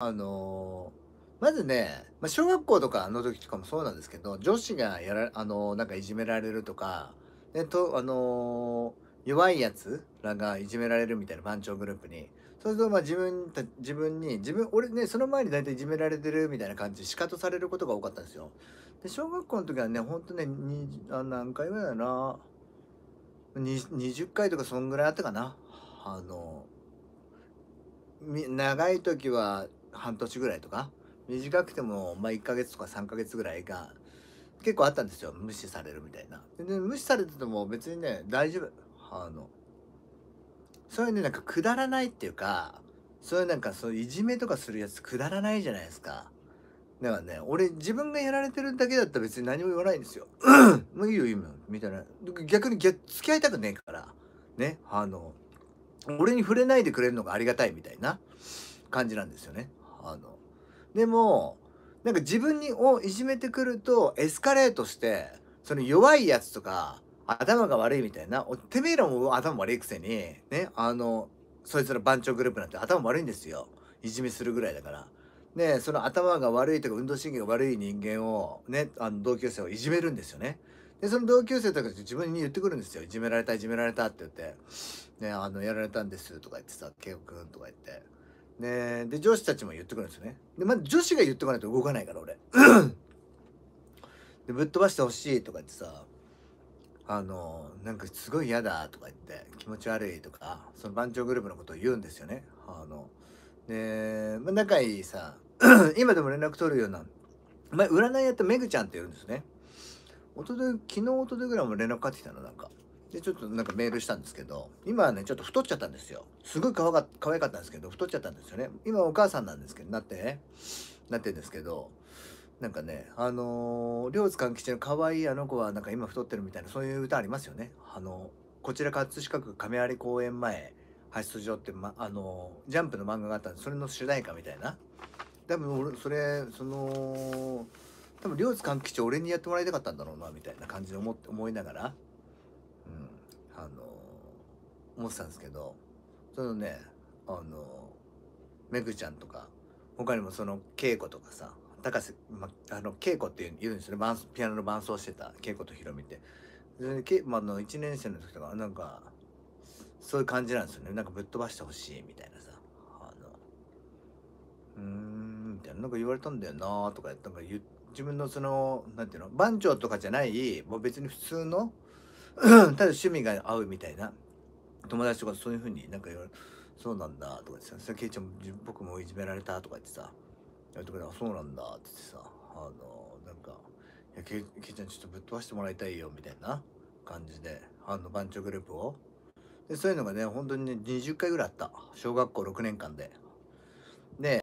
あのー、まずね、まあ、小学校とかの時とかもそうなんですけど、女子がやら、あのー、なんかいじめられるとか、と、あのー、弱いやつらがいじめられるみたいな番長グループに、そうすると、まあ自分た、自分に、自分、俺ね、その前に大体いじめられてるみたいな感じで、かとされることが多かったんですよ。で、小学校の時はね、ほんとね、あ何回目だな、20回とかそんぐらいあったかな。あの長い時は半年ぐらいとか短くても、まあ、1ヶ月とか3ヶ月ぐらいが結構あったんですよ無視されるみたいなで、ね、無視されてても別にね大丈夫あのそういうねなんかくだらないっていうかそういうなんかそういじめとかするやつくだらないじゃないですかだからね俺自分がやられてるだけだったら別に何も言わないんですよ もういいよいいよみたいな逆に付き合いたくねえからねあの俺に触れないでくれるのがありがたいみたいな感じなんですよねあのでもなんか自分にをいじめてくるとエスカレートしてその弱いやつとか頭が悪いみたいなてめえらも頭悪いくせにねあのそいつの番長グループなんて頭悪いんですよいじめするぐらいだから。ね、その頭が悪いとか運動神経が悪い人間を、ね、あの同級生をいじめるんですよね。でその同級生とか自分に言ってくるんですよ「いじめられたいじめられた」って言って「ね、あのやられたんです」とか言ってさ「圭吾君」とか言ってね、で女子たちも言ってくるんですよねでまず女子が言ってこないと動かないから俺でぶっ飛ばしてほしいとか言ってさあのなんかすごい嫌だとか言って気持ち悪いとかその番長グループのことを言うんですよねあので、まあ、仲いいさ 今でも連絡取るような前占いやっためぐちゃんって言うんですねおと昨日おととぐらいも連絡かかってきたのなんかで、ちょっとなんかメールしたんですけど、今はね、ちょっと太っちゃったんですよ。すごい顔が可愛かったんですけど、太っちゃったんですよね。今お母さんなんですけど、なって、なってんですけど、なんかね、あの両津勘吉の可愛いあの子はなんか今太ってるみたいな、そういう歌ありますよね。あのこちら葛飾区亀有公園前、発出場って、ま、あのジャンプの漫画があったんで、それの主題歌みたいな。多分俺、それ、その、多分両津勘吉俺にやってもらいたかったんだろうな、みたいな感じで思思いながら、うん、あの思ってたんですけどそのねあのめぐちゃんとか他にもその稽古とかさ高瀬、ま、あの稽古って言うんですよねピアノの伴奏してた稽古とひろみって。で、まあ、の1年生の時とかなんかそういう感じなんですよねなんかぶっ飛ばしてほしいみたいなさ「あのうーん」みたいななんか言われたんだよなとかなんか自分のその何て言うの番長とかじゃないもう別に普通のただ趣味が合うみたいな友達とかそういうふうになんか言われそうなんだとか言ってさ、ケイちゃん僕もいじめられたとか言ってさ、やそうなんだって言ってさ、あの、なんか、いケイちゃんちょっとぶっ飛ばしてもらいたいよみたいな感じで、あの番長グループを。で、そういうのがね、本当にね、20回ぐらいあった。小学校6年間で。で、